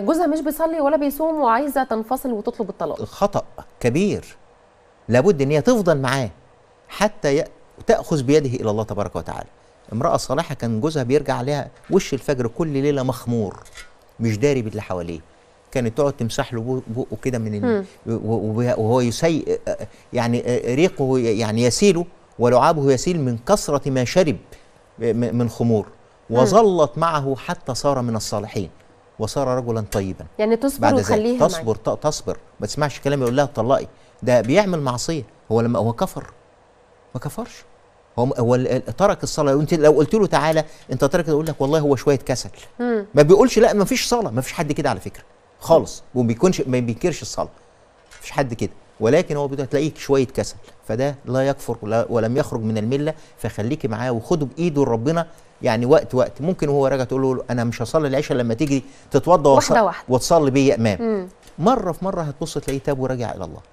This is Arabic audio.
جوزها مش بيصلي ولا بيصوم وعايزه تنفصل وتطلب الطلاق خطا كبير لابد ان هي تفضل معاه حتى تاخذ بيده الى الله تبارك وتعالى امراه صالحه كان جوزها بيرجع عليها وش الفجر كل ليله مخمور مش داري باللي حواليه كانت تقعد تمسح له بقه كده من ال... وهو يسي يعني ريقه يعني يسيله ولعابه يسيل من كثره ما شرب من خمور وظلت معه حتى صار من الصالحين وصار رجلا طيبا يعني تصبر وخليها تصبر معك. تصبر ما تسمعش كلام يقول لها طلقي ده بيعمل معصيه هو لما هو كفر ما كفرش هو هو ترك الصلاه وانت لو قلت له تعالى انت ترك يقول لك والله هو شويه كسل مم. ما بيقولش لا ما فيش صلاه ما فيش حد كده على فكره خالص وما بيكونش ما بينكرش الصلاه مفيش حد كده ولكن هو هتلاقيك شويه كسل فده لا يكفر ولم يخرج من المله فخليكي معاه وخده بايده ربنا يعني وقت وقت ممكن وهو راجع تقول له انا مش هصلي العشاء لما تيجي تتوضى واحده واحده وتصلي بيا امام مره في مره هتبص تلاقيه تاب وراجع الى الله طيب.